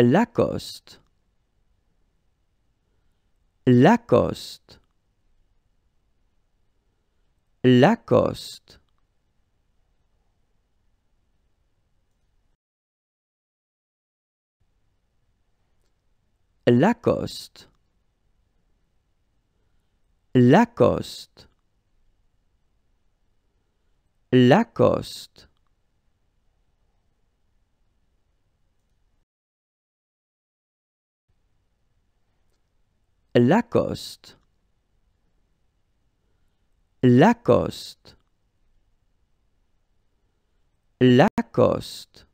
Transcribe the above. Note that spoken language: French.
Lacoste. Lacoste. Lacoste. Lacoste. Lacoste. Lacoste. Lacoste. Lacoste. Lacoste.